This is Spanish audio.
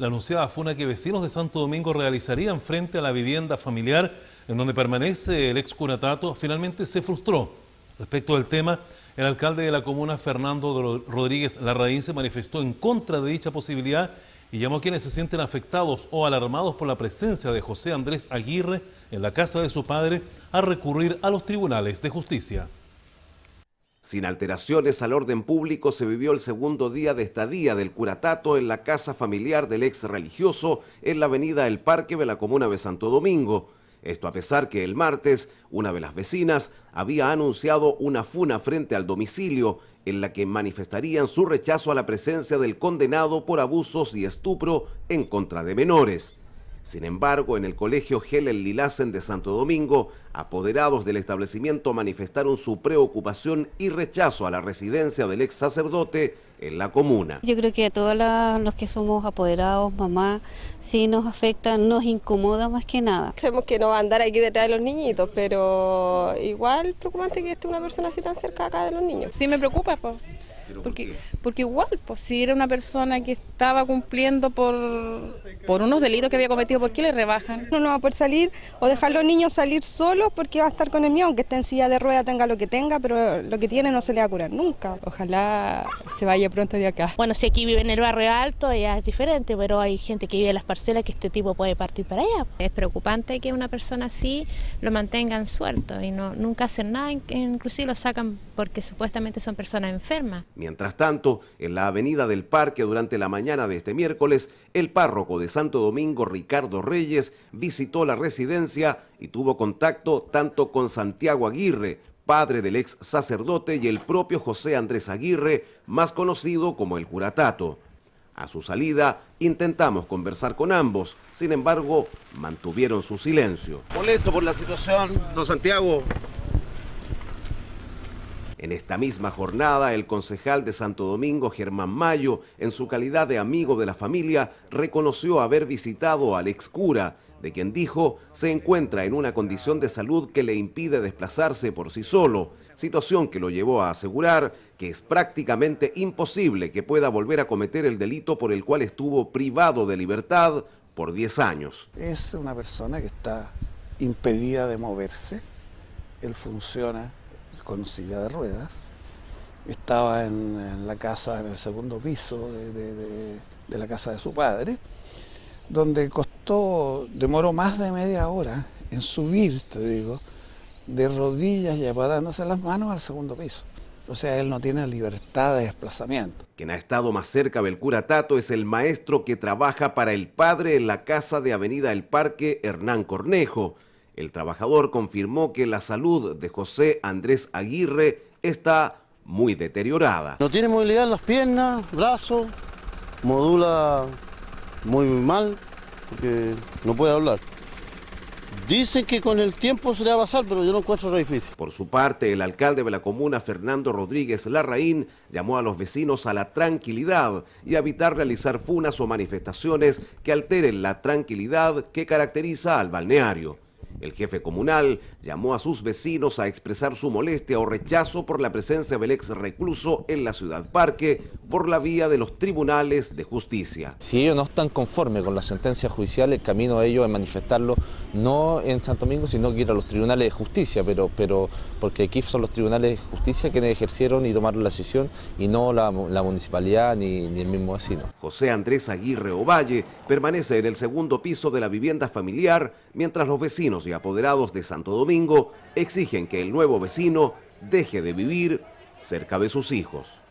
la anunciada funa que vecinos de Santo Domingo realizarían frente a la vivienda familiar en donde permanece el ex curatato, finalmente se frustró. Respecto al tema, el alcalde de la comuna, Fernando Rodríguez Larraín, se manifestó en contra de dicha posibilidad y llamó a quienes se sienten afectados o alarmados por la presencia de José Andrés Aguirre en la casa de su padre a recurrir a los tribunales de justicia. Sin alteraciones al orden público se vivió el segundo día de estadía del curatato en la casa familiar del ex religioso en la avenida El Parque de la comuna de Santo Domingo. Esto a pesar que el martes una de las vecinas había anunciado una funa frente al domicilio en la que manifestarían su rechazo a la presencia del condenado por abusos y estupro en contra de menores. Sin embargo, en el colegio Helen Lilasen de Santo Domingo, apoderados del establecimiento manifestaron su preocupación y rechazo a la residencia del ex sacerdote en la comuna. Yo creo que a todos los que somos apoderados, mamá, sí nos afecta, nos incomoda más que nada. Sabemos que no va a andar aquí detrás de los niñitos, pero igual preocupante que esté una persona así tan cerca acá de los niños. Sí me preocupa, pues. Porque, porque igual, pues si era una persona que estaba cumpliendo por, por unos delitos que había cometido, ¿por qué le rebajan? No, no va a poder salir o dejar a los niños salir solos porque va a estar con el mío, aunque esté en silla de rueda, tenga lo que tenga, pero lo que tiene no se le va a curar nunca. Ojalá se vaya pronto de acá. Bueno, si aquí vive en el barrio alto ya es diferente, pero hay gente que vive en las parcelas que este tipo puede partir para allá. Es preocupante que una persona así lo mantengan suelto y no nunca hacen nada, inclusive lo sacan porque supuestamente son personas enfermas. Mientras tanto, en la avenida del Parque durante la mañana de este miércoles, el párroco de Santo Domingo, Ricardo Reyes, visitó la residencia y tuvo contacto tanto con Santiago Aguirre, padre del ex sacerdote, y el propio José Andrés Aguirre, más conocido como el curatato. A su salida intentamos conversar con ambos, sin embargo mantuvieron su silencio. Molesto por la situación, don Santiago, en esta misma jornada, el concejal de Santo Domingo, Germán Mayo, en su calidad de amigo de la familia, reconoció haber visitado al ex cura, de quien dijo se encuentra en una condición de salud que le impide desplazarse por sí solo, situación que lo llevó a asegurar que es prácticamente imposible que pueda volver a cometer el delito por el cual estuvo privado de libertad por 10 años. Es una persona que está impedida de moverse, él funciona con silla de ruedas. Estaba en, la casa, en el segundo piso de, la casa de su padre, donde costó, demoró más de media hora en subir, te digo, de rodillas y apagándose las manos al segundo piso. O sea, él no tiene libertad de desplazamiento. Quien ha estado más cerca del curatato Tato es el maestro que trabaja para el padre en la casa de Avenida El Parque, Hernán Cornejo el trabajador confirmó que la salud de José Andrés Aguirre está muy deteriorada. No tiene movilidad en las piernas, brazos, modula muy mal, porque no puede hablar. Dicen que con el tiempo se le va a pasar, pero yo no encuentro difícil. Por su parte, el alcalde de la comuna, Fernando Rodríguez Larraín, llamó a los vecinos a la tranquilidad y a evitar realizar funas o manifestaciones que alteren la tranquilidad que caracteriza al balneario. El jefe comunal llamó a sus vecinos a expresar su molestia o rechazo por la presencia del ex recluso en la ciudad parque, por la vía de los tribunales de justicia. Si ellos no están conformes con la sentencia judicial, el camino de ellos es manifestarlo no en Santo Domingo, sino que ir a los tribunales de justicia, pero, pero porque aquí son los tribunales de justicia quienes ejercieron y tomaron la decisión y no la, municipalidad ni, ni el mismo vecino. José Andrés Aguirre Ovalle permanece en el segundo piso de la vivienda familiar, mientras los vecinos y apoderados de Santo Domingo exigen que el nuevo vecino deje de vivir cerca de sus hijos.